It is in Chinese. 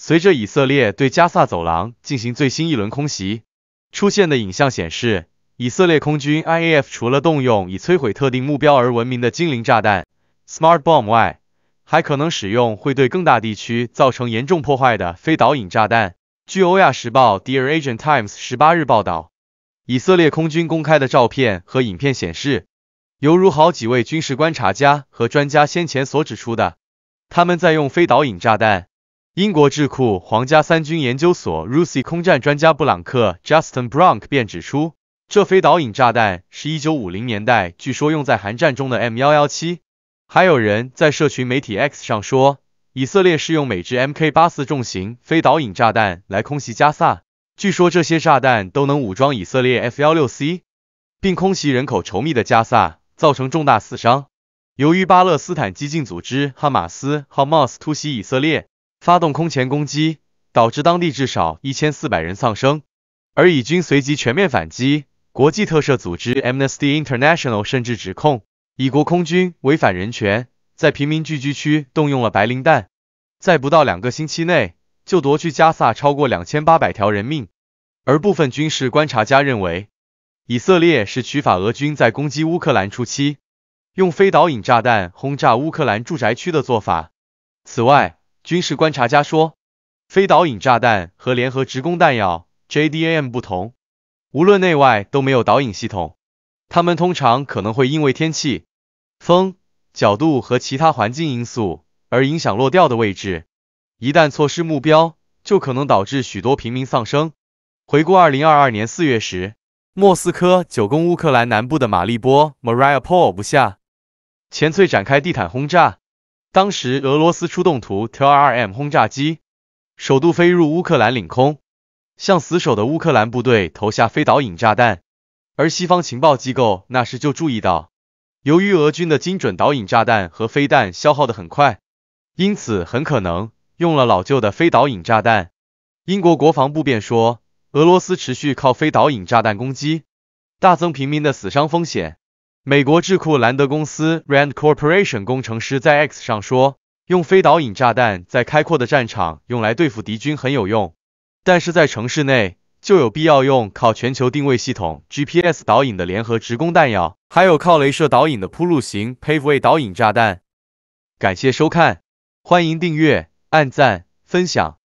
随着以色列对加萨走廊进行最新一轮空袭，出现的影像显示，以色列空军 IAF 除了动用以摧毁特定目标而闻名的精灵炸弹 （Smart Bomb） 外，还可能使用会对更大地区造成严重破坏的非导引炸弹。据《欧亚时报 d e e r a g i a n Times） 十八日报道，以色列空军公开的照片和影片显示，犹如好几位军事观察家和专家先前所指出的，他们在用非导引炸弹。英国智库皇家三军研究所 （RUSI） 空战专家布朗克 （Justin Brunk） 便指出，这飞导引炸弹是一九五零年代据说用在寒战中的 M 幺幺七。还有人在社群媒体 X 上说，以色列是用美制 MK 八四重型飞导引炸弹来空袭加萨，据说这些炸弹都能武装以色列 F 幺六 C，并空袭人口稠密的加萨，造成重大死伤。由于巴勒斯坦激进组织哈马斯 （Hamas） 突袭以色列。发动空前攻击，导致当地至少一千四百人丧生，而以军随即全面反击。国际特赦组织 Amnesty International 甚至指控以国空军违反人权，在平民聚居区动用了白磷弹，在不到两个星期内就夺去加萨超过两千八百条人命。而部分军事观察家认为，以色列是取法俄军在攻击乌克兰初期用非导引炸弹轰炸乌克兰住宅区的做法。此外，军事观察家说，非导引炸弹和联合直攻弹药 （JDM） 不同，无论内外都没有导引系统。它们通常可能会因为天气、风、角度和其他环境因素而影响落掉的位置。一旦错失目标，就可能导致许多平民丧生。回顾二零二二年四月时，莫斯科久攻乌克兰南部的马利波 （Mariupol） 不下，前粹展开地毯轰炸。当时，俄罗斯出动图 -22M 轰炸机，首度飞入乌克兰领空，向死守的乌克兰部队投下非导引炸弹。而西方情报机构那时就注意到，由于俄军的精准导引炸弹和飞弹消耗的很快，因此很可能用了老旧的非导引炸弹。英国国防部便说，俄罗斯持续靠非导引炸弹攻击，大增平民的死伤风险。美国智库兰德公司 （Rand Corporation） 工程师在 X 上说：“用非导引炸弹在开阔的战场用来对付敌军很有用，但是在城市内就有必要用靠全球定位系统 （GPS） 导引的联合直攻弹药，还有靠镭射导引的铺路型 （Pave） 导引炸弹。”感谢收看，欢迎订阅、按赞、分享。